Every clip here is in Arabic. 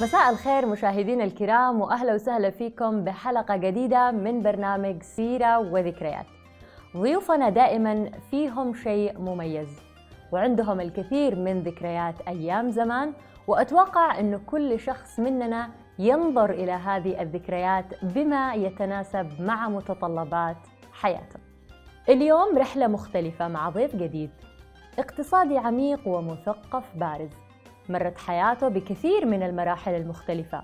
مساء الخير مشاهدينا الكرام واهلا وسهلا فيكم بحلقه جديده من برنامج سيره وذكريات. ضيوفنا دائما فيهم شيء مميز وعندهم الكثير من ذكريات ايام زمان واتوقع انه كل شخص مننا ينظر الى هذه الذكريات بما يتناسب مع متطلبات حياته. اليوم رحله مختلفه مع ضيف جديد اقتصادي عميق ومثقف بارز مرت حياته بكثير من المراحل المختلفة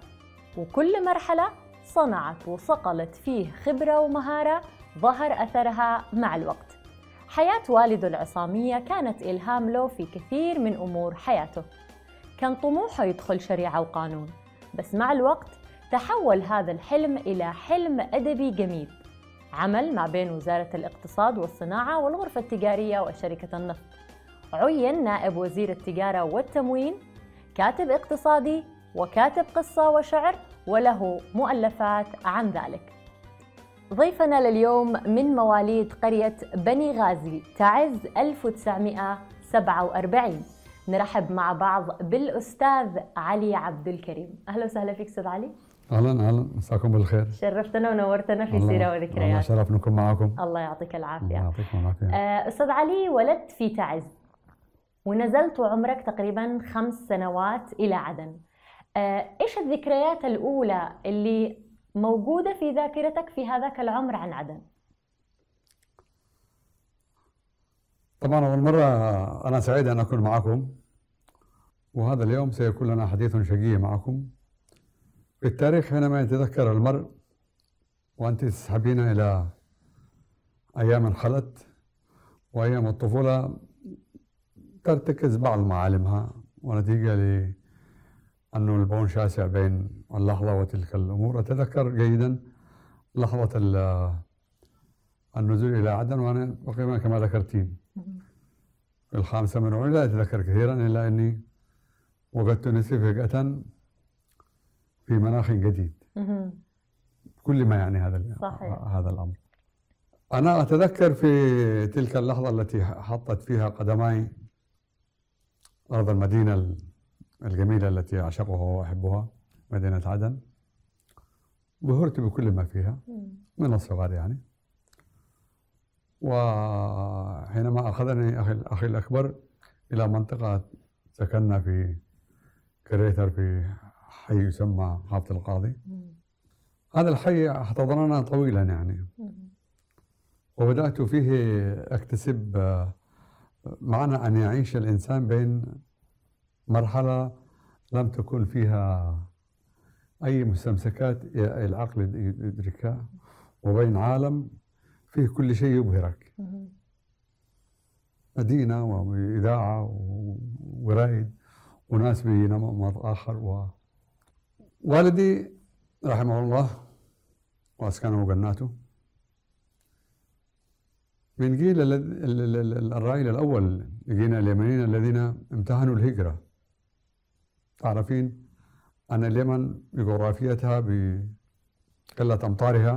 وكل مرحلة صنعت وصقلت فيه خبرة ومهارة ظهر أثرها مع الوقت حياة والده العصامية كانت إلهام له في كثير من أمور حياته كان طموحه يدخل شريعة وقانون بس مع الوقت تحول هذا الحلم إلى حلم أدبي جميل عمل ما بين وزارة الاقتصاد والصناعة والغرفة التجارية وشركة النفط عين نائب وزير التجارة والتموين كاتب اقتصادي وكاتب قصة وشعر وله مؤلفات عن ذلك ضيفنا لليوم من مواليد قرية بني غازي تعز 1947 نرحب مع بعض بالأستاذ علي عبد الكريم أهلا وسهلا فيك أستاذ علي اهلا اهلا مساكم بالخير شرفتنا ونورتنا في الله. سيره وذكريات الله شرف نكون معاكم الله يعطيك العافيه الله يعطيكم العافيه آه، استاذ علي ولدت في تعز ونزلت وعمرك تقريبا خمس سنوات إلى عدن آه، إيش الذكريات الأولى اللي موجودة في ذاكرتك في هذاك العمر عن عدن؟ طبعا أول مرة أنا سعيد أن أكون معكم وهذا اليوم سيكون لنا حديث شقي معكم التاريخ حينما يتذكر المرء وأنت تسحبين إلى أيام خلت وأيام الطفولة ترتكز بعض معالمها ونتيجة لأنه البون شاسع بين اللحظة وتلك الأمور أتذكر جيدا لحظة النزول إلى عدن وأنا وقيما كما ذكرتين في الخامسة من عمري لا أتذكر كثيرا إلا أني وجدت نفسي فجأة في مناخ جديد كل ما يعني هذا صحيح. هذا الأمر أنا أتذكر في تلك اللحظة التي حطت فيها قدماي أرض المدينة الجميلة التي أعشقها وأحبها مدينة عدن بهرت بكل ما فيها من الصغر يعني وحينما أخذني أخي, الأخي الأكبر إلى منطقة سكننا في كريتر في حي يسمى حافة القاضي هذا الحي احتضننا طويلا يعني وبدأت فيه أكتسب معنى أن يعيش الإنسان بين مرحلة لم تكن فيها أي مستمسكات العقل يدركها وبين عالم فيه كل شيء يبهرك مدينة وإذاعة ورايد وناس بنمط آخر و والدي رحمه الله وأسكنه جناته من جيل الرائل الأول جينا اليمنيين الذين امتهنوا الهجرة تعرفين أن اليمن بجغرافيتها بقلة أمطارها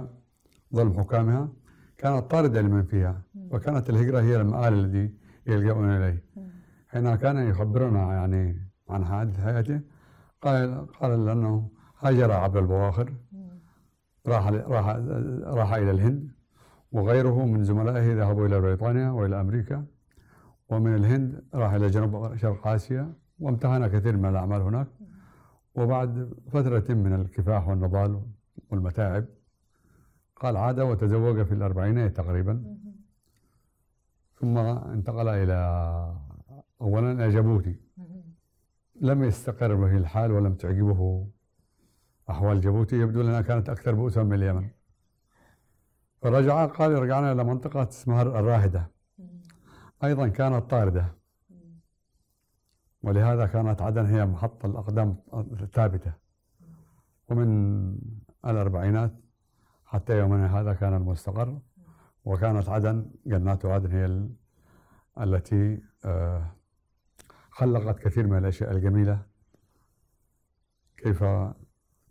ظلم حكامها كانت طاردة لمن فيها وكانت الهجرة هي المآل الذي يلجأون إليه حين كان يخبرنا يعني عن حادث حياته قال قال لأنه هاجر عبر البواخر راح راح راح إلى الهند وغيره من زملائه ذهبوا إلى بريطانيا وإلى أمريكا ومن الهند راح إلى جنوب شرق آسيا وامتهن كثير من الأعمال هناك وبعد فترة من الكفاح والنضال والمتاعب قال عاد وتزوج في الأربعينات تقريبا ثم انتقل إلى أولا إلى جيبوتي لم يستقر به الحال ولم تعجبه أحوال جيبوتي يبدو لأنها كانت أكثر بؤسا من اليمن رجع قال رجعنا إلى منطقة اسمها الراهدة أيضا كانت طاردة ولهذا كانت عدن هي محط الأقدام الثابتة ومن الأربعينات حتى يومنا هذا كان المستقر وكانت عدن جنات عدن هي التي آه، خلقت كثير من الأشياء الجميلة كيف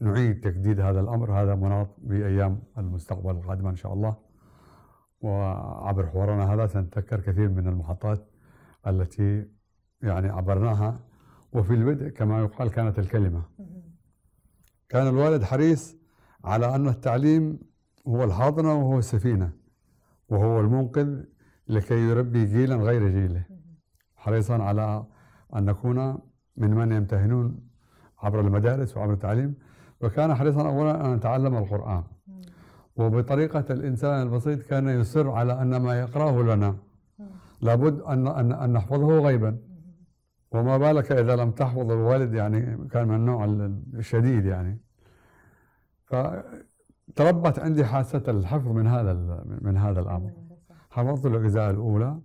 نعيد تجديد هذا الامر هذا مناط بايام المستقبل القادمه ان شاء الله وعبر حوارنا هذا سنتذكر كثير من المحطات التي يعني عبرناها وفي البدء كما يقال كانت الكلمه كان الوالد حريص على ان التعليم هو الحاضنه وهو السفينه وهو المنقذ لكي يربي جيلا غير جيله حريصا على ان نكون من من يمتهنون عبر المدارس وعبر التعليم وكان حريصا أولا أن يتعلم القرآن وبطريقة الإنسان البسيط كان يصر على أن ما يقرأه لنا لابد أن, أن, أن نحفظه غيبا وما بالك إذا لم تحفظ الوالد يعني كان من النوع الشديد يعني فتربت عندي حاسة الحفظ من هذا من هذا الأمر حفظت الأجزاء الأولى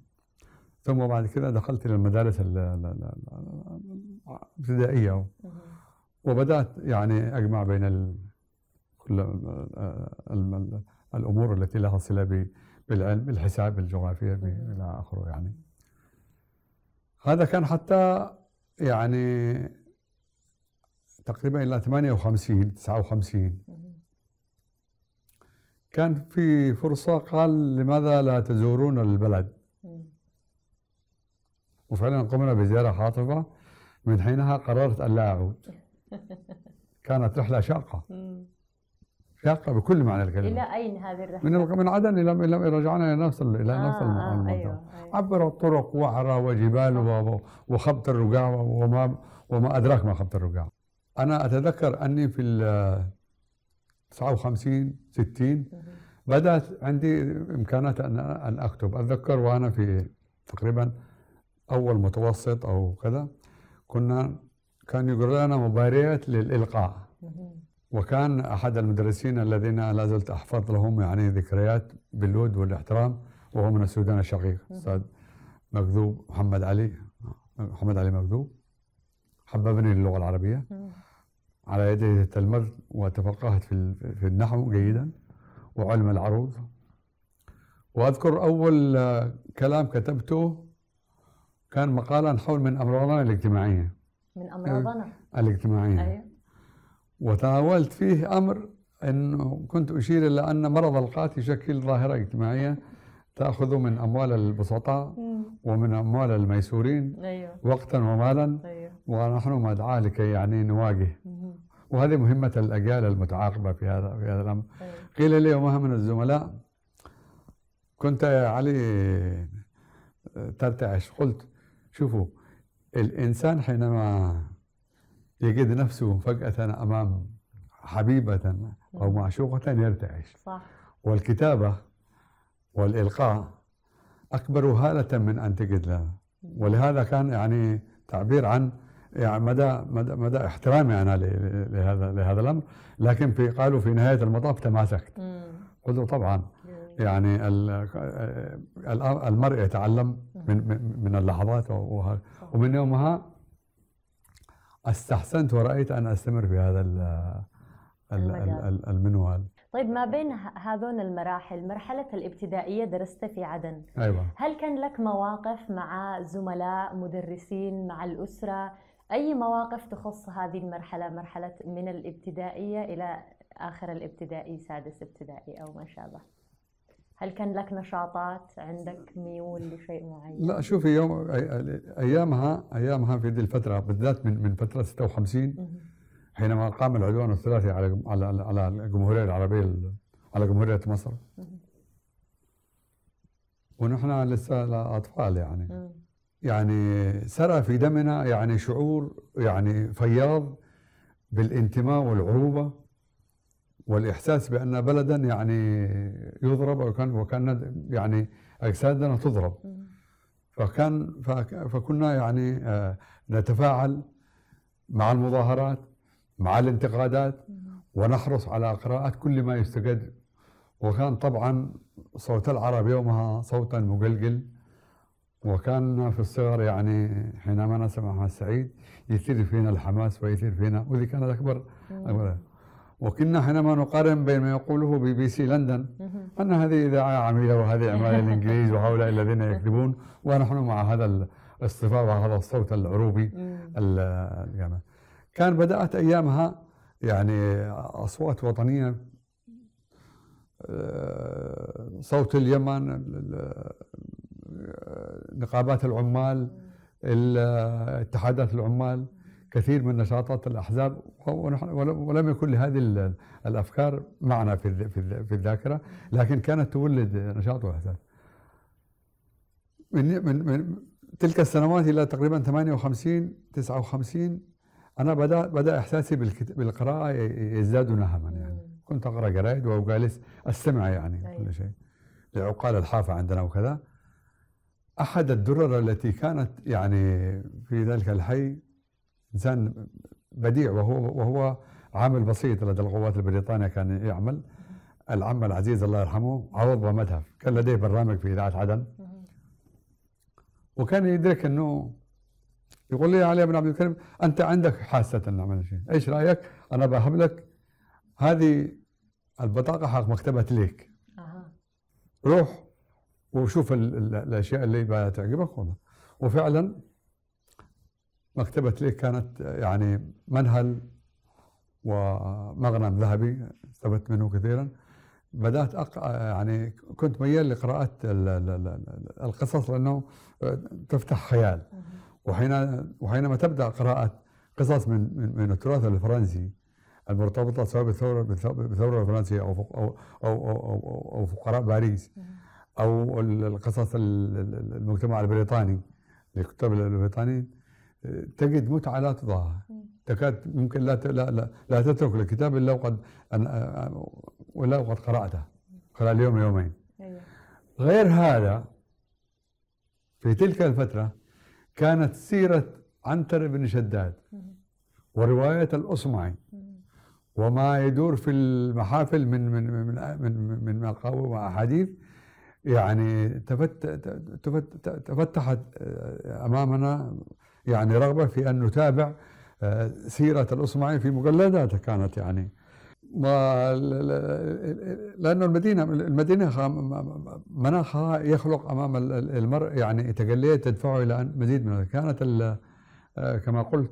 ثم بعد كذا دخلت إلى المدارس الابتدائية وبدات يعني اجمع بين ال... كل ال... الامور التي لها صله بالعلم الحساب الجغرافيا الى اخره يعني هذا كان حتى يعني تقريبا الى 58 59 كان في فرصه قال لماذا لا تزورون البلد؟ وفعلا قمنا بزياره حاطبه من حينها قررت الا اعود كانت رحلة شاقة شاقة بكل معنى الكلمة إلى أين هذه الرحلة؟ من من عدن إلى إلى رجعنا إلى نفس إلى آه نفس المنطقة آه أيوة أيوة. عبر الطرق وعرى وجبال آه. وخبط الرقاع وما وما أدراك ما خبط الرقاع أنا أتذكر أني في ال 59 60 بدأت عندي إمكانات أن أن أكتب أتذكر وأنا في تقريبا أول متوسط أو كذا كنا كان يقول لنا مباريات للإلقاء وكان أحد المدرسين الذين لا زلت أحفظ لهم يعني ذكريات بالود والاحترام وهو من السودان الشقيق أستاذ مكذوب محمد علي محمد علي مكذوب حببني للغة العربية على يده تلمذت وتفقهت في في النحو جيدا وعلم العروض واذكر اول كلام كتبته كان مقالا حول من امراضنا الاجتماعيه من امراضنا إيه، الاجتماعيه أيوة. وتناولت فيه امر انه كنت اشير الى ان مرض القات يشكل ظاهره اجتماعيه تاخذ من اموال البسطاء ومن اموال الميسورين أيوة. وقتا ومالا أيوة. ونحن مدعاة لكي يعني نواجه وهذه مهمه الاجيال المتعاقبه في هذا في هذا الامر أيوة. قيل لي يومها من الزملاء كنت يا علي ترتعش قلت شوفوا الإنسان حينما يجد نفسه فجأة أمام حبيبة أو معشوقة يرتعش صح. والكتابة والإلقاء أكبر هالة من أن تجد لها ولهذا كان يعني تعبير عن يعني مدى مدى مدى احترامي انا لهذا لهذا الامر لكن في قالوا في نهايه المطاف تماسكت قلت طبعا يعني المرء يتعلم من من اللحظات ومن يومها استحسنت ورأيت أن أستمر في هذا المنوال طيب ما بين هذون المراحل مرحلة الابتدائية درست في عدن أيوة. هل كان لك مواقف مع زملاء مدرسين مع الأسرة أي مواقف تخص هذه المرحلة مرحلة من الابتدائية إلى آخر الابتدائي سادس ابتدائي أو ما شابه هل كان لك نشاطات عندك ميول لشيء معين؟ لا شوفي يوم ايامها ايامها في هذه الفتره بالذات من من فتره 56 حينما قام العدوان الثلاثي على على على الجمهوريه العربيه على جمهوريه مصر ونحن لسه اطفال يعني يعني سرى في دمنا يعني شعور يعني فياض بالانتماء والعروبه والإحساس بأن بلدا يعني يضرب وكان وكان يعني أجسادنا تضرب فكان فكنا يعني آه، نتفاعل مع المظاهرات مع الانتقادات ونحرص على قراءة كل ما يستجد وكان طبعا صوت العرب يومها صوتا مقلقل وكان في الصغر يعني حينما نسمع السعيد يثير فينا الحماس ويثير فينا وذي كانت أكبر, أكبر وكنا حينما نقارن بين ما يقوله بي بي سي لندن أن هذه إذاعة عميلة وهذه اعمال الإنجليز وهؤلاء الذين يكذبون ونحن مع هذا الاصطفاء وهذا الصوت العروبي الجامع كان بدأت أيامها يعني أصوات وطنية آه، صوت اليمن آه، نقابات العمال آه، اتحادات العمال كثير من نشاطات الأحزاب ولم يكن لهذه الأفكار معنى في في الذاكرة لكن كانت تولد نشاط واحساس من, من, من تلك السنوات إلى تقريبا 58 59 أنا بدأ بدأ إحساسي بالقراءة يزداد نهما يعني كنت أقرأ جرائد وجالس أستمع يعني أيوة. كل شيء لعقال الحافة عندنا وكذا أحد الدرر التي كانت يعني في ذلك الحي انسان بديع وهو وهو عامل بسيط لدى القوات البريطانيه كان يعمل العم العزيز الله يرحمه عوض متهف كان لديه برنامج في اذاعه عدن وكان يدرك انه يقول لي علي بن عبد الكريم انت عندك حاسه نعمل شيء ايش رايك انا بهب لك هذه البطاقه حق مكتبه ليك روح وشوف الاشياء اللي بتعجبك وفعلا مكتبة لي كانت يعني منهل ومغنم ذهبي استفدت منه كثيرا بدات أقرأ يعني كنت ميال لقراءه القصص لانه تفتح خيال وحين وحينما تبدا قراءه قصص من من, من التراث الفرنسي المرتبطه سواء بالثوره بالثوره الفرنسيه او او او او, أو فقراء باريس او القصص المجتمع البريطاني للكتاب البريطانيين تجد متعة لا تضاهى تكاد ممكن لا لا لا, تترك الكتاب الا وقد ولا وقد قراته خلال يوم يومين أيوة. غير هذا في تلك الفترة كانت سيرة عنتر بن شداد ورواية الأصمعي وما يدور في المحافل من من من من, من مقاوي وأحاديث يعني تفتحت أمامنا يعني رغبة في أن نتابع آه، سيرة الأصمعي في مجلداته كانت يعني لأن المدينة المدينة مناخها يخلق أمام المرء يعني تجليات تدفعه إلى مزيد من كانت آه، كما قلت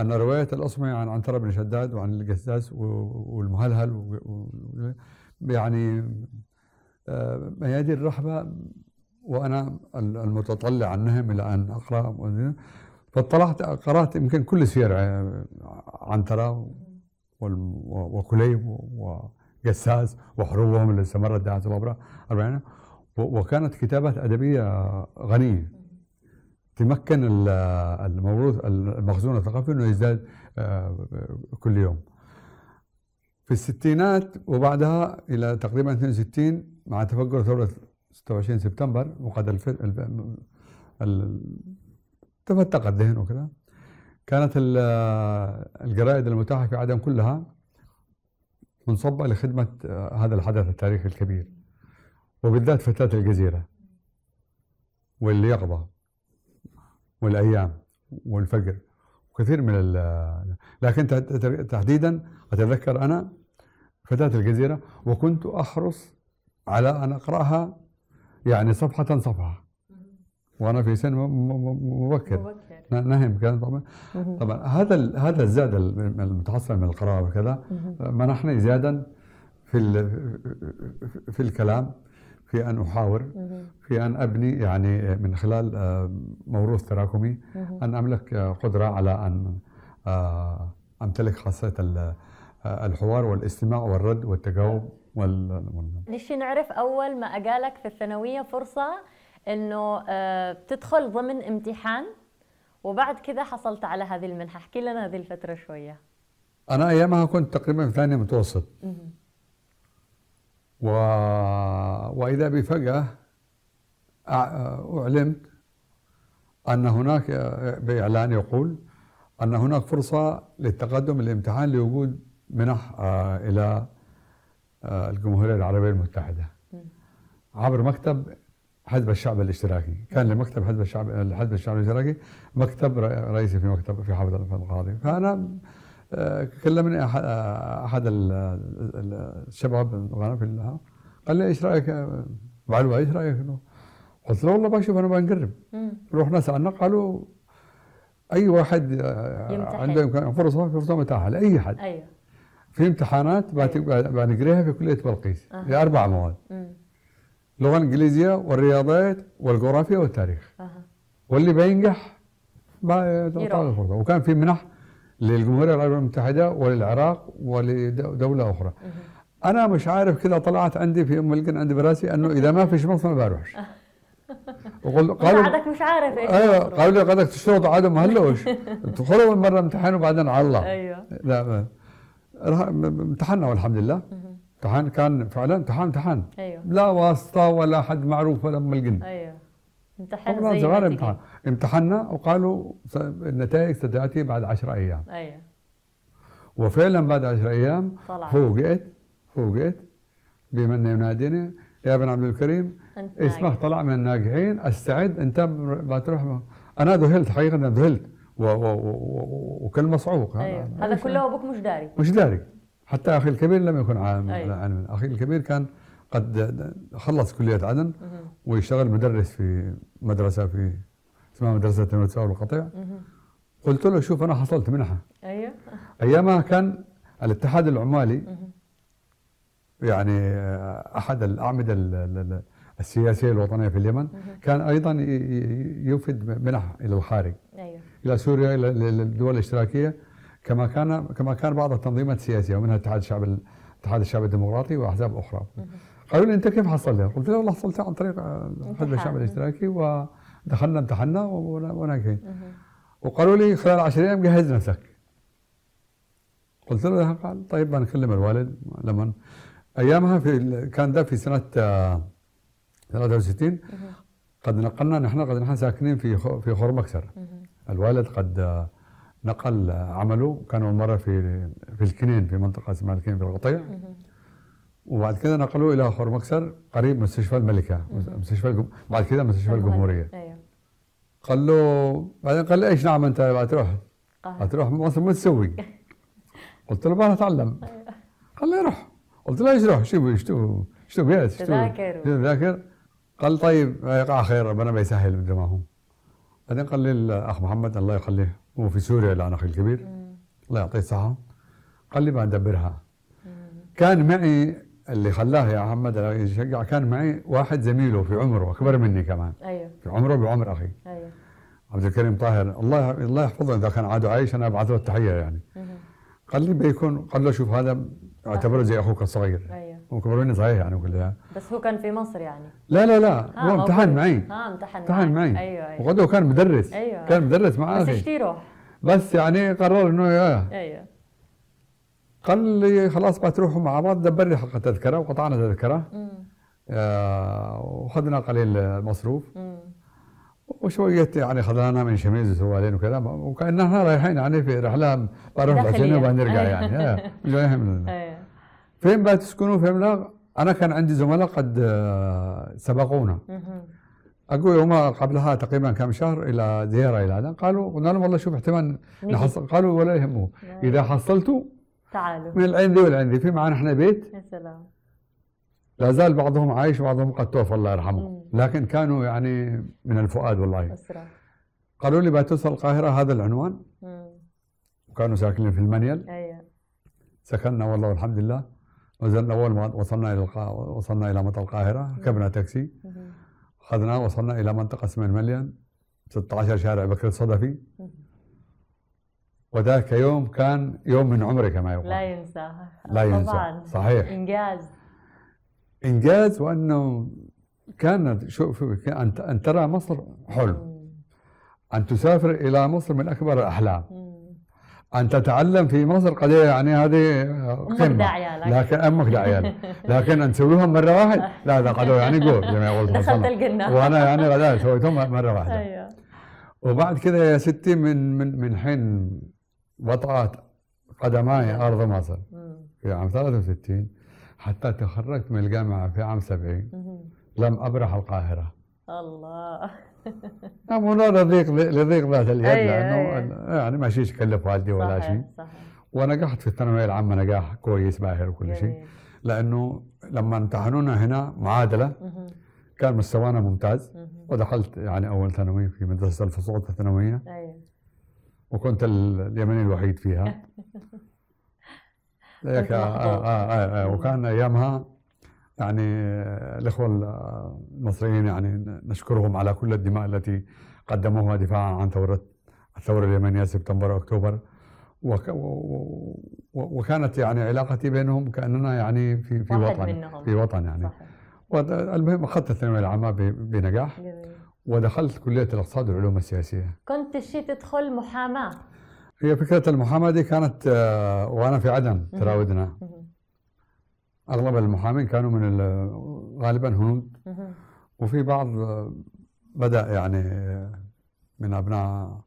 أن رواية الأصمعي عن عنترة بن شداد وعن القساس والمهلهل يعني آه، ميادين الرحبة وأنا المتطلع عنهم إلى أن أقرأ فاطلعت قرأت يمكن كل سير عنترة وكليب وجساس وحروبهم اللي استمرت دعاة الأبرة 40 وكانت كتابات أدبية غنية تمكن الموروث المخزون الثقافي انه يزداد آه، كل يوم. في الستينات وبعدها الى تقريبا 62 مع تفجر ثوره 26 سبتمبر وقد تفتق الذهن وكذا كانت الجرائد المتاحة في عدن كلها منصبة لخدمة آه، هذا الحدث التاريخي الكبير وبالذات فتاة الجزيرة واليقظة والأيام والفجر وكثير من ال لكن تحديدا أتذكر أنا فتاة الجزيرة وكنت أحرص على أن أقرأها يعني صفحة صفحة وانا في سن مبكر نهم كان طبعا طبعا هذا هذا الزاد المتحصل من القراءه وكذا منحني زيادا في في الكلام في ان احاور في ان ابني يعني من خلال آه، موروث تراكمي ان املك آه، قدره على ان آه، امتلك خاصيه الحوار والاستماع والرد والتجاوب نعم. وال نعرف اول ما اجالك في الثانويه فرصه انه آه، بتدخل ضمن امتحان وبعد كذا حصلت على هذه المنحه احكي لنا هذه الفتره شويه انا ايامها كنت تقريبا في ثاني متوسط و... واذا بفجاه فجاه اعلمت ان هناك باعلان يقول ان هناك فرصه للتقدم الامتحان لوجود منح آه، الى آه، الجمهوريه العربيه المتحده عبر مكتب حزب الشعب الاشتراكي كان لمكتب حزب الشعب الحزب الشعب الاشتراكي مكتب رئيسي في مكتب في حافظ القاضي فانا آه، كلمني احد آه، الشباب في قال لي ايش رايك بعلوة آه، ايش رايك انه قلت له والله بشوف انا بنقرب رحنا سالنا قالوا اي واحد عنده امكان فرصه فرصه متاحه لاي حد ايوه في امتحانات بنقريها في كليه بلقيس أه. لاربع مواد مم. لغه انجليزيه والرياضيات والجغرافيا والتاريخ أه. واللي بينجح الفرصه وكان في منح للجمهوريه العربيه المتحده وللعراق ولدوله اخرى أه. انا مش عارف كذا طلعت عندي في ام القن عندي براسي انه اذا ما فيش مصر ما بروحش وقلت قالوا مش عارف ايش ايوه قالوا لي قدك تشتغل عدم ما هلوش تدخلوا اول مره امتحان وبعدين على الله ايوه لا امتحنا والحمد لله امتحان كان فعلا امتحان امتحان ايوه لا واسطه ولا حد معروف ولا ام القن ايوه امتحان زي امتحان. امتحان امتحنا وقالوا النتائج ستاتي بعد 10 ايام ايوه وفعلا بعد 10 ايام طلعت فوجئت فوجئت بمن يناديني يا ابن عبد الكريم اسمه طلع من الناجحين استعد انت بتروح انا ذهلت حقيقه ذهلت وكلمه صعوق أيوه. هذا أيوه. كله ابوك مش داري مش داري حتى أخي الكبير لم يكن عالما أيوة. على علم أخي الكبير كان قد خلص كلية عدن ويشتغل مدرس في مدرسة في اسمها مدرسة تنوتساو القطيع قلت له شوف أنا حصلت منحة أيوة أيامها كان الاتحاد العمالي يعني آه، أحد الأعمدة السياسية الوطنيه في اليمن كان أيضا يفد منح إلى الخارج أيوة. إلى سوريا إلى الدول الاشتراكية كما كان كما كان بعض التنظيمات السياسيه ومنها اتحاد الشعب اتحاد الشعب الديمقراطي واحزاب اخرى قالوا لي انت كيف حصلت؟ قلت له والله حصلت عن طريق حزب الشعب الاشتراكي ودخلنا امتحنا وناجحين وقالوا لي خلال 10 ايام جهز نفسك قلت له قال طيب بنكلم الوالد لما ايامها في كان ده في سنه 63 آه، قد نقلنا نحن قد نحن ساكنين في في خور مكسر الوالد قد آه، نقل عمله كان أول مرة في في الكنين في منطقة اسمها الكنين في القطيع وبعد كده نقلوه إلى مكسر قريب مستشفى الملكة مستشفى بعد كده مستشفى الجمهورية أيوه. قال له بعدين قال لي ايش نعم انت تروح هتروح آه. مصر ما تسوي قلت له بقى اتعلم أيوه. قال لي روح قلت له ايش روح شو شو شو بيت شو تذاكر تذاكر قال طيب يقع آه، خير ربنا بيسهل مثل ما هو بعدين قال لي الاخ محمد الله يخليه وفي سوريا العنق الكبير الله يعطيه الصحة قال لي بدبرها كان معي اللي خلاه يا محمد يشجع كان معي واحد زميله في عمره اكبر مني كمان ايوه في عمره بعمر اخي ايوه عبد الكريم طاهر الله الله يحفظه اذا كان عاد عايش انا ابعث له التحيه يعني قال لي بيكون قال له شوف هذا آه. اعتبره زي اخوك الصغير أيوة. وكبروني صحيح يعني وكلها بس هو كان في مصر يعني لا لا لا آه هو امتحن معي اه امتحن معي امتحن معي ايوه ايوه وغدوه كان مدرس ايوه كان مدرس معاه بس يروح بس يعني قرر انه ايوه قال لي خلاص بقى تروحوا مع بعض دبر لي حق التذكره وقطعنا تذكره امم آه، وخذنا قليل مصروف وشوية يعني خذنا من شميز وسوالين وكان وكأننا رايحين يعني في رحلة بروح وبعدين وبنرجع أيوة. يعني آه، مش ايوه فين بقى تسكنوا فين لا انا كان عندي زملاء قد آه، سبقونا اقول يوم قبلها تقريبا كم شهر الى زياره الى هذا قالوا قلنا لهم والله شوف احتمال نحصل قالوا ولا يهمه اذا حصلتوا تعالوا من العين دي والعين دي في معنا احنا بيت يا سلام لا زال بعضهم عايش وبعضهم قد توفى الله يرحمه لكن كانوا يعني من الفؤاد والله أسرع. قالوا لي بتوصل القاهره هذا العنوان مم. وكانوا ساكنين في المنيل ايوه سكننا والله والحمد لله نزلنا أول ما وصلنا إلى القا... وصلنا إلى مطار القاهرة ركبنا تاكسي أخذنا وصلنا إلى منطقة اسمها المليان 16 شارع بكر الصدفي وذاك يوم كان يوم من عمري كما يقال لا ينسى لا ينسى طبعا صحيح إنجاز إنجاز وأنه كان شوف أن ترى مصر حلم أن تسافر إلى مصر من أكبر الأحلام أن تتعلم في مصر قضية يعني هذه قمة عيالك لكن أمك عيالك لكن أن تسويهم مرة واحدة لا لا قد يعني جول زي ما يقولوا دخلت الجنة وأنا يعني غدا سويتهم مرة واحدة أيوه وبعد كذا يا ستي من من من حين وطأت قدماي أرض مصر في عام 63 حتى تخرجت من الجامعة في عام 70 لم أبرح القاهرة الله نعم ولا لضيق لضيق ذات اليد لانه يعني ما شيء يكلف والدي ولا شيء ونجحت في الثانويه العامه نجاح كويس باهر وكل شيء لانه لما امتحنونا هنا معادله كان مستوانا ممتاز ودخلت يعني اول ثانوي في مدرسه الفصول الثانويه وكنت اليمني الوحيد فيها آه آه آه آه, آه. وكان ايامها يعني الإخوة المصريين يعني نشكرهم على كل الدماء التي قدموها دفاعا عن ثورة الثورة اليمنية سبتمبر أكتوبر وك وكانت يعني علاقتي بينهم كأننا يعني في في وطن منهم. في وطن يعني صحيح. المهم أخذت الثانوية العامة بنجاح ودخلت كلية الاقتصاد والعلوم السياسية كنت الشيء تدخل محاماة هي فكرة المحاماة دي كانت آه، وأنا في عدن تراودنا اغلب المحامين كانوا من غالبا هنود وفي بعض بدا يعني من ابناء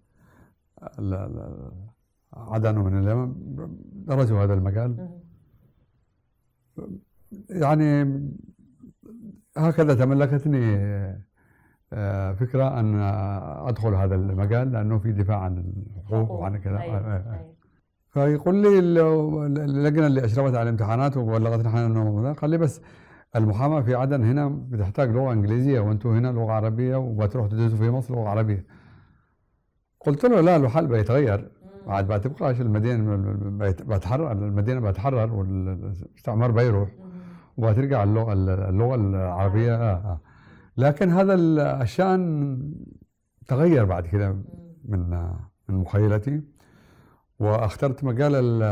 عدن ومن اليمن درسوا هذا المجال يعني هكذا تملكتني آه، فكره ان ادخل هذا المجال لانه في دفاع عن الحقوق وعن كذا أيوة، آه، آه، أيوة. فيقول طيب، لي اللجنه اللي اشرفت على الامتحانات وبلغتنا احنا انه قال لي بس المحاماه في عدن هنا بتحتاج لغه انجليزيه وانتم هنا لغه عربيه وبتروح تدرسوا في مصر لغه عربيه. قلت له لا الحال بيتغير بعد ما تبقاش المدينه بتحرر المدينه بتحرر والاستعمار بيروح وبترجع اللغه اللغه العربيه آه. آه. لكن هذا الشان تغير بعد كده من من مخيلتي واخترت مجال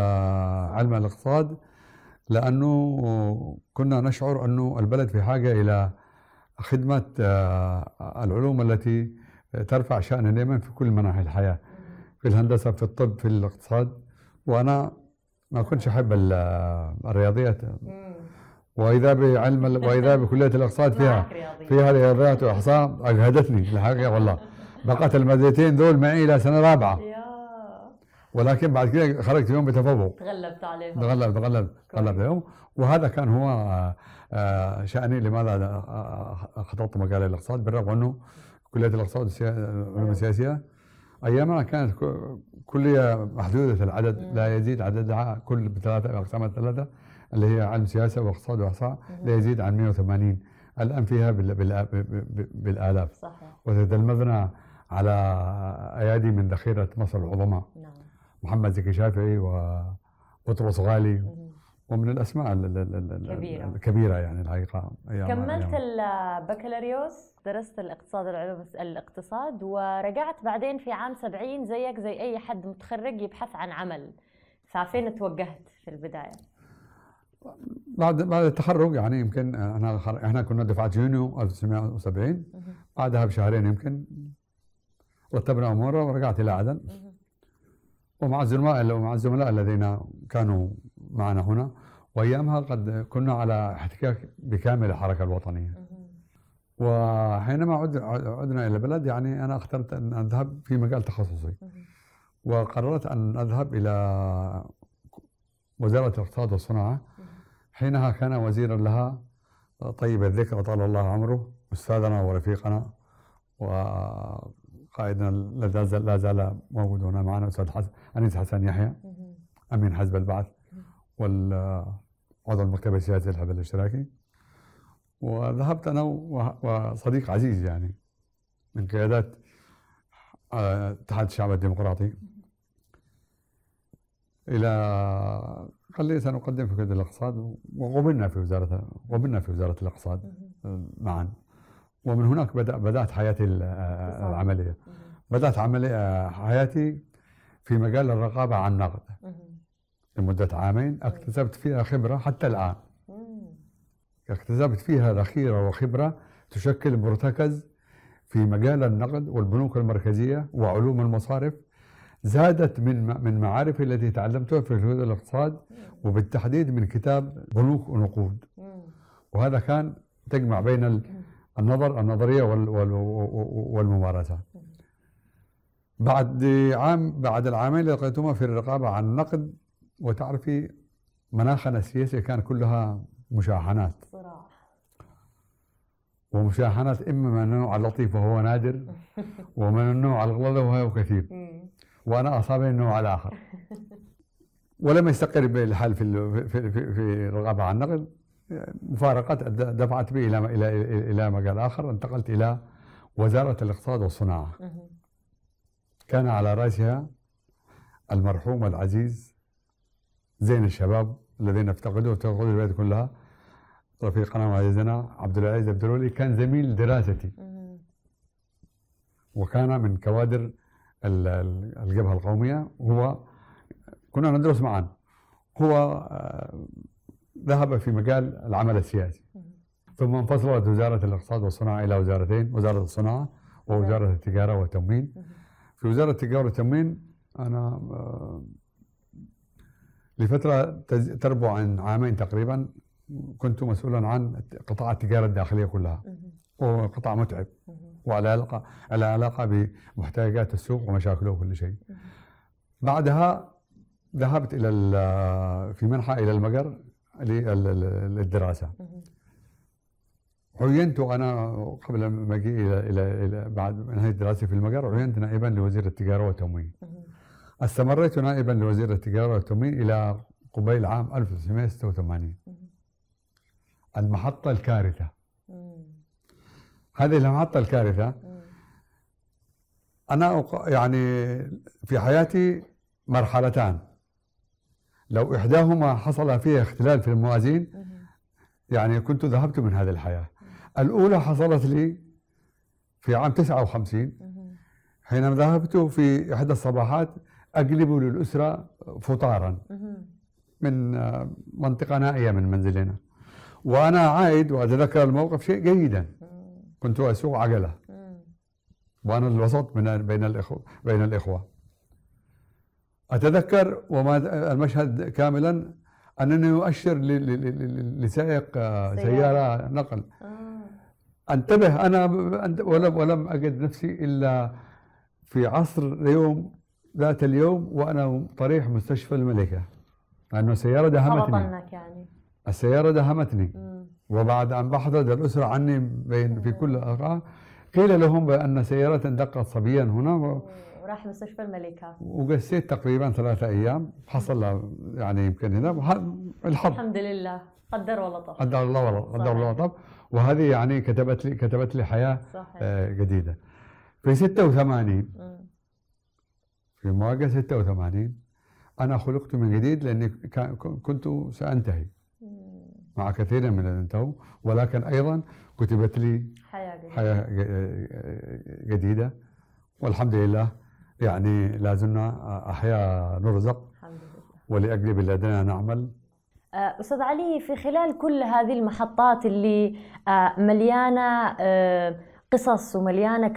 علم الاقتصاد لانه كنا نشعر انه البلد في حاجه الى خدمه آه، العلوم التي ترفع شان اليمن في كل مناحي الحياه في الهندسه في الطب في الاقتصاد وانا ما كنتش احب الرياضيات واذا بعلم واذا بكليه الاقتصاد فيها فيها رياضيات واحصاء اجهدتني الحقيقه والله بقت المادتين دول معي الى سنه رابعه ولكن بعد كده خرجت يوم بتفوق تغلبت عليهم تغلبت تغلبت تغلبت عليهم وهذا كان هو آه، آه، شأني لماذا آه، خططت مجال الاقتصاد بالرغم انه كليه الاقتصاد والعلوم السياسيه أيوه. ايامها كانت كليه محدوده العدد لا يزيد عددها كل بثلاثه الاقسام الثلاثه اللي هي علم سياسه واقتصاد واحصاء لا يزيد عن 180 الان فيها بالالاف صحيح وتتلمذنا على ايادي من ذخيره مصر العظماء نعم محمد زكي شافعي وبطرس غالي ومن الاسماء الكبيره الكبيره يعني الحقيقه كملت البكالوريوس درست الاقتصاد العلوم الاقتصاد ورجعت بعدين في عام 70 زيك زي اي حد متخرج يبحث عن عمل ففين توجهت في البدايه؟ بعد بعد التخرج يعني يمكن انا احنا كنا دفعه يونيو 1970 بعدها بشهرين يمكن رتبنا امورنا ورجعت الى عدن ومع الزملاء ومع الزملاء الذين كانوا معنا هنا وايامها قد كنا على احتكاك بكامل الحركه الوطنيه وحينما عدنا الى البلد يعني انا اخترت ان اذهب في مجال تخصصي وقررت ان اذهب الى وزاره الاقتصاد والصناعه حينها كان وزيرا لها طيب الذكر طال الله عمره استاذنا ورفيقنا و قائدنا لا زال موجود هنا معنا الاستاذ حسن انيس حسن يحيى امين حزب البعث وعضو المكتب السياسي للحزب الاشتراكي وذهبت انا وصديق عزيز يعني من قيادات آه، اتحاد الشعب الديمقراطي الى قال لي سنقدم في كليه الاقتصاد وقبلنا في وزاره قبلنا في وزاره الاقتصاد معا ومن هناك بدأ بدأت حياتي آه، العملية بدأت عملية آه، حياتي في مجال الرقابة عن نقد لمدة عامين اكتسبت فيها خبرة حتى الآن اكتسبت فيها ذخيرة وخبرة تشكل مرتكز في مجال النقد والبنوك المركزية وعلوم المصارف زادت من من معارفي التي تعلمتها في الهدى الاقتصاد وبالتحديد من كتاب بنوك ونقود وهذا كان تجمع بين النظر النظريه والممارسه بعد عام بعد العامين اللي لقيتهما في الرقابه عن النقد وتعرفي مناخنا السياسي كان كلها مشاحنات ومشاحنات اما من النوع اللطيف وهو نادر ومن النوع الغلظ وهو كثير وانا اصابني النوع الاخر ولم يستقر بالحال في في, في الرقابه عن النقد مفارقات دفعت بي الى الى الى مجال اخر انتقلت الى وزاره الاقتصاد والصناعه كان على راسها المرحوم العزيز زين الشباب الذي نفتقده وتفتقده البلد كلها رفيقنا وعزيزنا عبد العزيز الدرولي كان زميل دراستي وكان من كوادر الجبهه القوميه هو كنا ندرس معا هو آه، ذهب في مجال العمل السياسي ثم انفصلت وزارة الاقتصاد والصناعة إلى وزارتين وزارة الصناعة ووزارة التجارة والتموين في وزارة التجارة والتموين أنا آه، لفترة تربع عن عامين تقريبا كنت مسؤولا عن قطاع التجارة الداخلية كلها وهو قطاع متعب وعلى علاقة على علاقة بمحتاجات السوق ومشاكله وكل شيء بعدها ذهبت إلى في منحة إلى المجر للدراسه عينت انا قبل ما اجي الى الى الى بعد نهايه دراستي في المجر عينت نائبا لوزير التجاره والتموين. استمريت نائبا لوزير التجاره والتموين الى قبيل عام 1986. المحطه الكارثه. هذه المحطه الكارثه انا يعني في حياتي مرحلتان لو إحداهما حصل فيها اختلال في الموازين يعني كنت ذهبت من هذه الحياة الأولى حصلت لي في عام 59 حينما ذهبت في إحدى الصباحات أقلب للأسرة فطارا من آه، منطقة نائية من منزلنا وأنا عائد وأتذكر الموقف شيء جيدا كنت أسوق عجلة وأنا الوسط من بين الإخوة بين الإخوة أتذكر وما المشهد كاملا أنني اؤشر لسائق آه، سيارة نقل آه. انتبه أنا ولم ولم أجد نفسي إلا في عصر اليوم ذات اليوم وأنا طريح مستشفى الملكة لأنه السيارة دهمتني يعني السيارة دهمتني وبعد أن بحثت الأسرة عني بين في كل الاوقات قيل لهم بأن سيارة دقت صبيا هنا راح مستشفى الملكه وقسيت تقريبا ثلاثة ايام حصل يعني يمكن هنا الحظ الحمد لله قدر ولطف قدر الله ولطف قدر الله طب وهذه يعني كتبت لي كتبت لي حياه صحيح. آه جديده في 86 في مواجهه 86 انا خلقت من جديد لاني كنت سانتهي مع كثير من الانتهوا ولكن ايضا كتبت لي حياه جديده, حياة آه، آه، جديدة والحمد لله يعني لازلنا أحياء نرزق ولأجل بلادنا نعمل آه، أستاذ علي في خلال كل هذه المحطات اللي آه، مليانة آه، قصص ومليانة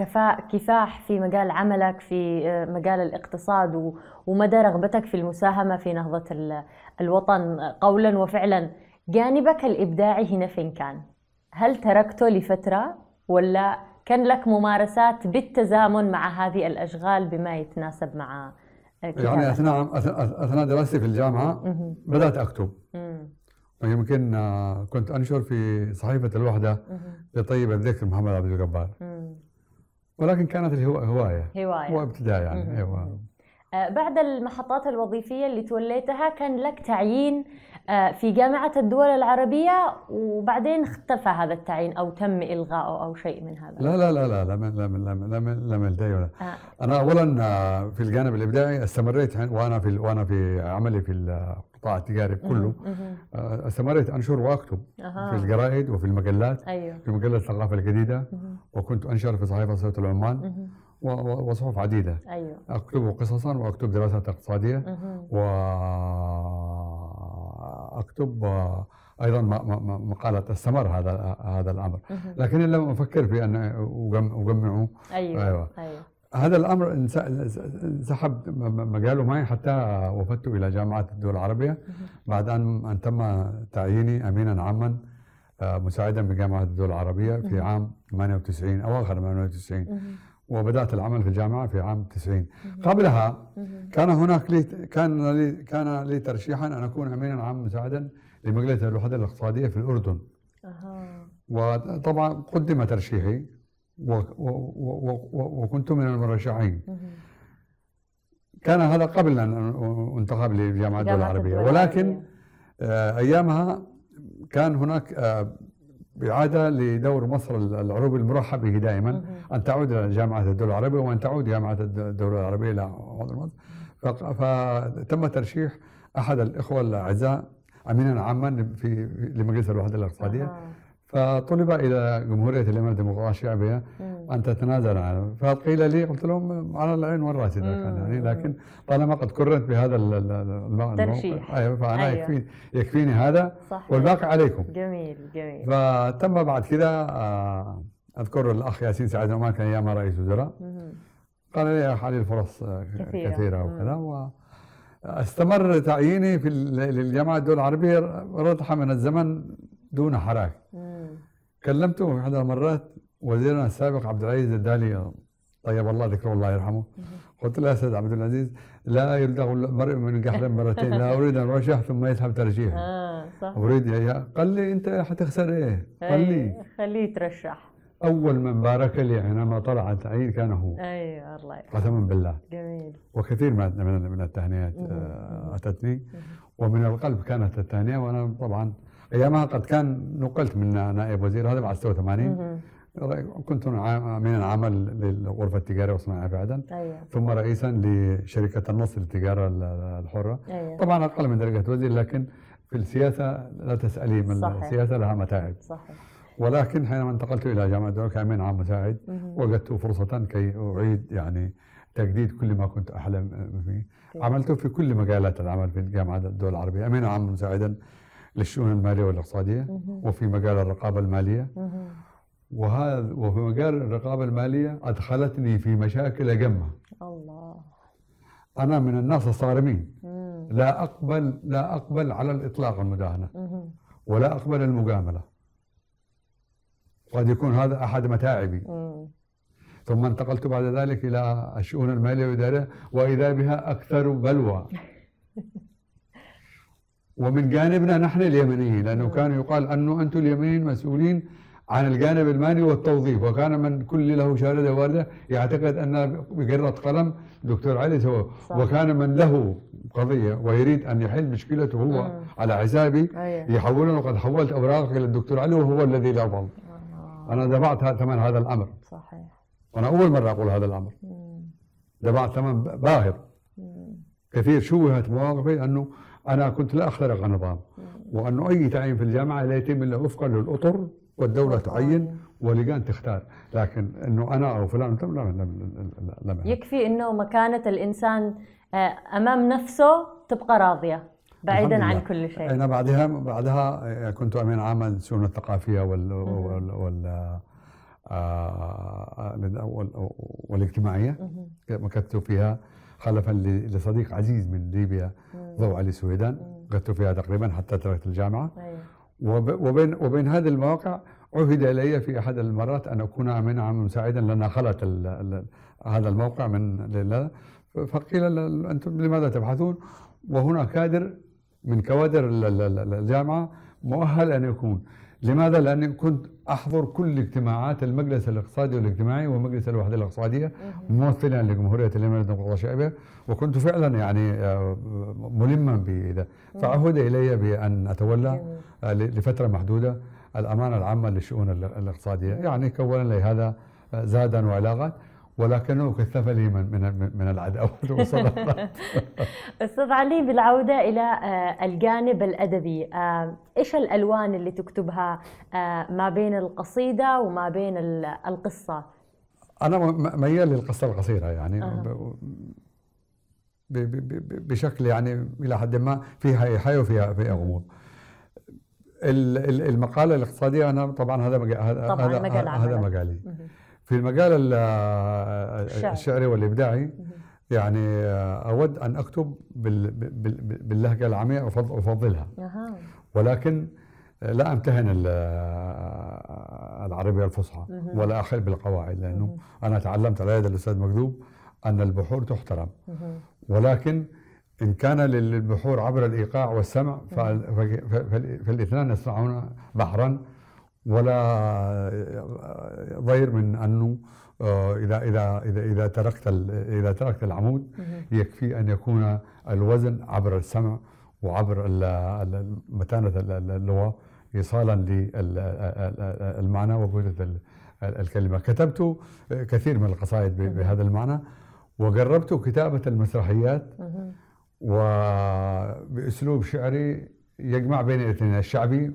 كفاح في مجال عملك في مجال الاقتصاد ومدى رغبتك في المساهمة في نهضة الوطن قولا وفعلا جانبك الإبداعي هنا فين كان؟ هل تركته لفترة ولا كان لك ممارسات بالتزامن مع هذه الأشغال بما يتناسب مع يعني أثناء أثناء دراستي في الجامعة مه. بدأت أكتب مه. ويمكن آه، كنت أنشر في صحيفة الوحدة لطيب الذكر محمد عبد الجبار ولكن كانت هواية هواية ابتداء يعني أيوة آه، بعد المحطات الوظيفية اللي توليتها كان لك تعيين في جامعة الدول العربية وبعدين اختفى هذا التعيين أو تم إلغاءه أو شيء من هذا لا لا لا لا لا من لا من لا من لا من, لا من ولا آه. أنا أولا في الجانب الإبداعي استمريت وأنا في وأنا في عملي في القطاع التجاري كله استمريت أنشر وأكتب آه. في الجرائد وفي المجلات أيوه. في مجلة الثقافة الجديدة وكنت أنشر في صحيفة صوت العمان وصحف عديدة أيوه. أكتب قصصا وأكتب دراسات اقتصادية و اكتب ايضا مقاله استمر هذا هذا الامر لكن لم افكر في ان اجمعه ايوه, أيوة. أيوة. هذا الامر انسحب مجاله معي حتى وفدت الى جامعه الدول العربيه بعد ان ان تم تعييني امينا عاما آه، مساعدا بجامعه الدول العربيه في عام 98 اواخر 98 وبدات العمل في الجامعه في عام 90 قبلها كان هناك لي كان لي كان لي ترشيحا ان اكون امينا عام مساعدا لمجلس الوحده الاقتصاديه في الاردن وطبعا قدم ترشيحي وكنت من المرشحين كان هذا قبل ان انتخب لجامعه الدول العربيه ولكن آه، ايامها كان هناك آه، بإعادة لدور مصر العروبي المرحب به دائما أن تعود إلى جامعة الدول العربية وأن تعود جامعة الدول العربية إلى عضو مصر فتم ترشيح أحد الإخوة الأعزاء أمينا عاما في لمجلس الوحدة الاقتصادية آه. فطلب الى جمهوريه اليمن الديمقراطيه الشعبيه ان تتنازل عنه فقيل لي قلت لهم على العين والراس اذا كان يعني لكن طالما قد كررت بهذا الترشيح ايوه فانا أيوة. يكفيني يكفيني هذا صحيح. والباقي عليكم جميل جميل فتم بعد كذا آه، اذكر الاخ ياسين سعد عمان كان ايام رئيس وزراء قال لي يا حالي الفرص آه، كثيره, كثيرة وكذا و استمر تعييني في الجامعه الدول العربيه رضحه من الزمن دون حراك كلمته في احدى المرات وزيرنا السابق عبد العزيز الدالي طيب الله ذكره الله يرحمه قلت له يا استاذ عبد العزيز لا يلدغ المرء من القحلة مرتين لا أريد أن أرشح ثم يذهب ترشيح آه صح أريد يا قال لي أنت حتخسر إيه؟, إيه قال لي خليه يترشح أول من بارك لي حينما طلعت عين كان هو ايوه الله قسما بالله جميل وكثير من من التهنئات آه، أتتني ومن القلب كانت التهنئة وأنا طبعا ايامها قد كان نقلت من نائب وزير هذا بعد 86 كنت من العمل للغرفه التجاريه والصناعيه في عدن أيوة. ثم رئيسا لشركه النص للتجاره الحره أيوة. طبعا اقل من درجه وزير لكن في السياسه لا تسالي من صحيح. السياسه لها متاعب صحيح. ولكن حينما انتقلت الى جامعه الدول كامين عام نعم مساعد وجدت فرصه كي اعيد يعني تجديد كل ما كنت احلم فيه عملت في كل مجالات العمل في جامعه الدول العربيه امين عام مساعدا للشؤون الماليه والاقتصاديه وفي مجال الرقابه الماليه وهذا وفي مجال الرقابه الماليه ادخلتني في مشاكل اجمه الله انا من الناس الصارمين لا اقبل لا اقبل على الاطلاق المداهنه ولا اقبل المجامله قد يكون هذا احد متاعبي ثم انتقلت بعد ذلك الى الشؤون الماليه والاداريه واذا بها اكثر بلوى ومن جانبنا نحن اليمنيين لأنه كان يقال أنه أنتم اليمنيين مسؤولين عن الجانب المالي والتوظيف وكان من كل له شهادة واردة يعتقد أن بقرة قلم دكتور علي سوى وكان من له قضية ويريد أن يحل مشكلته هو مم. على حسابي أيه. يحولها وقد حولت أوراقك إلى الدكتور علي وهو الذي لا فضل أنا دفعت ثمن هذا الأمر صحيح أنا أول مرة أقول هذا الأمر دفعت ثمن باهظ كثير شوهت مواقفي أنه أنا كنت لا أخترق نظام وأنه أي تعيين في الجامعة لا يتم إلا وفقا للأطر والدولة تعين ولجان تختار لكن أنه أنا أو فلان لم لم لا يكفي أنه مكانة الإنسان آه، أمام نفسه تبقى راضية بعيدا عن كل شيء أنا بعدها بعدها آه، كنت أمين عاما للشؤون الثقافية وال, آه، وال, وال والاجتماعية مكثت فيها خلفا لصديق عزيز من ليبيا ضوء على السويدان غدت فيها تقريبا حتى تركت الجامعه وبين وبين هذه المواقع عهد الي في احد المرات ان اكون منعا مساعدا لان خلت هذا الموقع من فقيل انتم لماذا تبحثون وهنا كادر من كوادر الجامعه مؤهل ان يكون لماذا؟ لأني كنت أحضر كل اجتماعات المجلس الاقتصادي والاجتماعي ومجلس الوحدة الاقتصادية ممثلا لجمهورية اليمن الديمقراطية الشعبية وكنت فعلا يعني آه، ملما بذا فعهد إلي بأن أتولى آه، لفترة محدودة الأمانة العامة للشؤون الاقتصادية يعني كون لي هذا آه، زادا وعلاقات ولكنه كثف لي من من من العداوات والصداقات استاذ علي بالعوده الى آه، الجانب الادبي آه، ايش الالوان اللي تكتبها آه، ما بين القصيده وما بين القصه انا ميال للقصه القصيره يعني بشكل يعني الى حد ما فيها ايحاء وفيها فيها غموض المقاله الاقتصاديه انا طبعا هذا مجال طبعاً هذا, مجال هذا مجالي في المجال الشعري والابداعي يعني آه، اود ان اكتب باللهجه العاميه افضلها ولكن آه، لا امتهن آه، العربيه الفصحى ولا احل بالقواعد لانه انا تعلمت على يد الاستاذ مكذوب ان البحور تحترم ولكن إن كان للبحور عبر الإيقاع والسمع فالاثنان يصنعون بحرا ولا ضير من انه آه، اذا اذا اذا اذا تركت اذا تركت العمود يكفي ان يكون الوزن عبر السمع وعبر متانه اللغه ايصالا للمعنى وجوده الكلمه كتبت كثير من القصائد بهذا المعنى وجربت كتابه المسرحيات وباسلوب شعري يجمع بين الاثنين الشعبي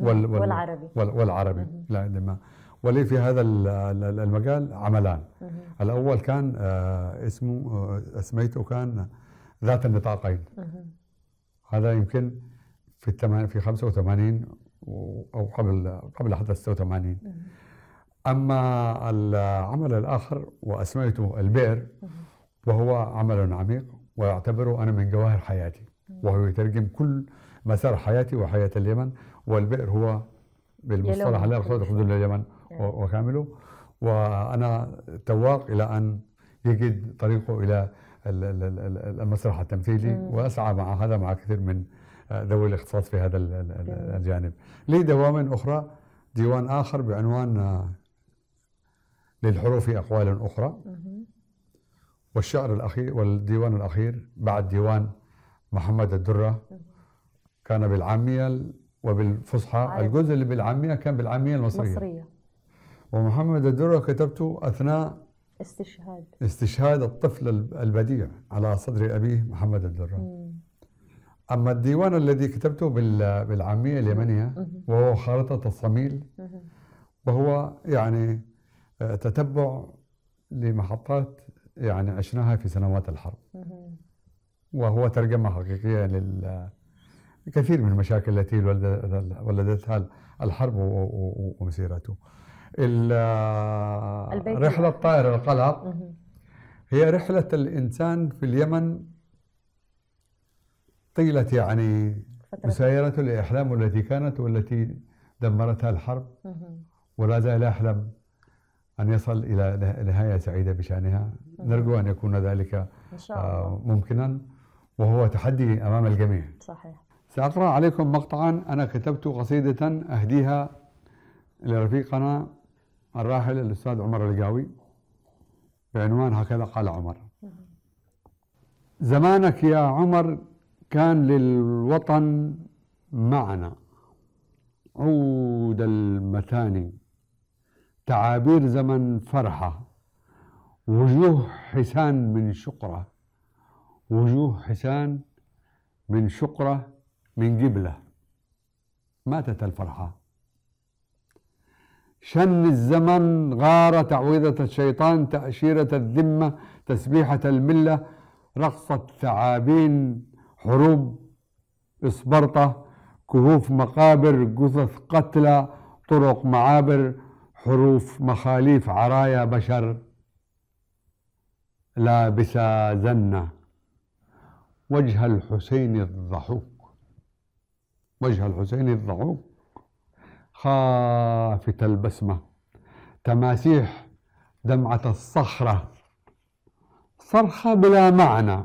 وال والعربي وال والعربي لا لما ولي في هذا المجال عملان الاول كان آه، اسمه آه، اسميته كان ذات النطاقين هذا يمكن في الثمان في 85 او قبل قبل حتى 86 اما العمل الاخر واسميته البئر وهو عمل عميق ويعتبره انا من جواهر حياتي وهو يترجم كل مسار حياتي وحياه اليمن والبئر هو بالمصطلح عليه الرسول يقصد اليمن وكامله وانا تواق الى ان يجد طريقه الى المسرح التمثيلي مم. نعم. واسعى مع هذا مع كثير من ذوي الاختصاص في هذا نعم. الجانب. لي دوام اخرى ديوان اخر بعنوان آه، للحروف اقوال اخرى والشعر الاخير والديوان الاخير بعد ديوان محمد الدره كان بالعاميه وبالفصحى الجزء اللي بالعاميه كان بالعاميه المصريه المصريه ومحمد الدرة كتبته اثناء استشهاد استشهاد الطفل البديع على صدر ابيه محمد الدرة مم. اما الديوان الذي كتبته بالعاميه اليمنيه وهو خارطه الصميل وهو يعني آه، تتبع لمحطات يعني عشناها في سنوات الحرب وهو ترجمه حقيقيه لل كثير من المشاكل التي ولدتها الحرب ومسيرته رحلة طائر القلق هي رحلة الإنسان في اليمن طيلة يعني مسيرته لأحلامه التي كانت والتي دمرتها الحرب ولا زال يحلم أن يصل إلى نهاية سعيدة بشأنها نرجو أن يكون ذلك إن شاء الله. آه، ممكنا وهو تحدي أمام الجميع صحيح سأقرأ عليكم مقطعا أنا كتبت قصيدة أهديها لرفيقنا الراحل الأستاذ عمر القاوي بعنوان هكذا قال عمر زمانك يا عمر كان للوطن معنى عود المتاني تعابير زمن فرحة وجوه حسان من شقرة وجوه حسان من شقرة من جبلة ماتت الفرحة شن الزمن غار تعويذة الشيطان تأشيرة الذمة تسبيحة الملة رقصة ثعابين حروب إسبرطة كهوف مقابر جثث قتلى طرق معابر حروف مخاليف عرايا بشر لابسة زنة وجه الحسين الضحوك وجه الحسين الضعوف خافت البسمة تماسيح دمعة الصخرة صرخة بلا معنى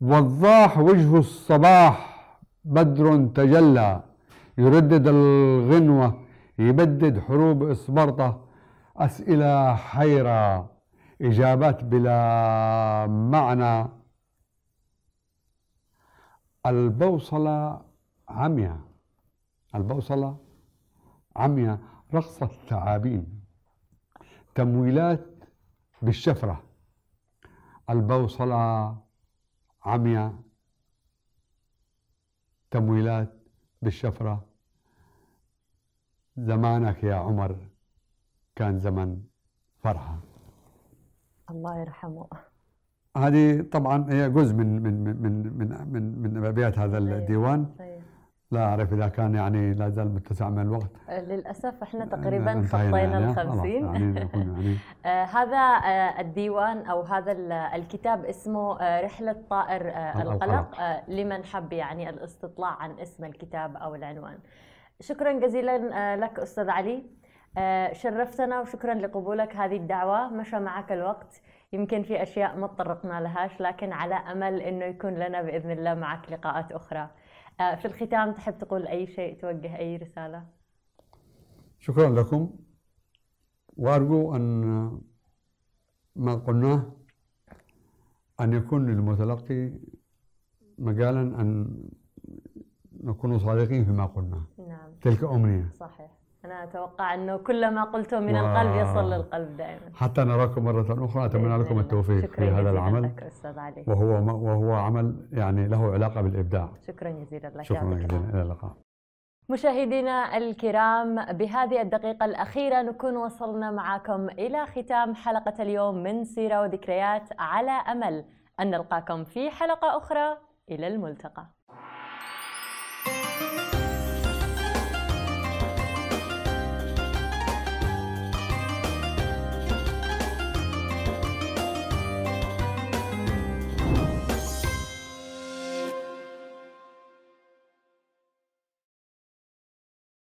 وضاح وجه الصباح بدر تجلى يردد الغنوة يبدد حروب إسبرطة أسئلة حيرة إجابات بلا معنى البوصلة عمياء البوصلة عمياء رقصة ثعابين تمويلات بالشفرة البوصلة عمياء تمويلات بالشفرة زمانك يا عمر كان زمن فرحة الله يرحمه هذه طبعا هي جزء من من من من من, من ابيات هذا الديوان لا اعرف اذا كان يعني لا زال متسع من الوقت آه، للاسف احنا آه، تقريبا خطينا يعني ال 50 يعني هذا آه، الديوان او هذا الكتاب اسمه رحله طائر القلق لمن حب يعني الاستطلاع عن اسم الكتاب او العنوان شكرا جزيلا لك استاذ علي شرفتنا وشكرا لقبولك هذه الدعوه مشى معك الوقت يمكن في أشياء ما تطرقنا لهاش لكن على أمل أنه يكون لنا بإذن الله معك لقاءات أخرى آه، في الختام تحب تقول أي شيء توجه أي رسالة شكرا لكم وأرجو أن ما قلناه أن يكون للمتلقي مجالا أن نكون صادقين فيما قلناه نعم. تلك أمنية صحيح أنا أتوقع أنه كل ما قلته من القلب يصل للقلب دائما حتى نراكم مرة أخرى أتمنى إيه، لكم نعم. التوفيق في هذا العمل لك أستاذ علي وهو وهو عمل يعني له علاقة بالإبداع شكرا جزيلا لك شكرا جزيلا إلى اللقاء مشاهدينا الكرام بهذه الدقيقة الأخيرة نكون وصلنا معكم إلى ختام حلقة اليوم من سيرة وذكريات على أمل أن نلقاكم في حلقة أخرى إلى الملتقى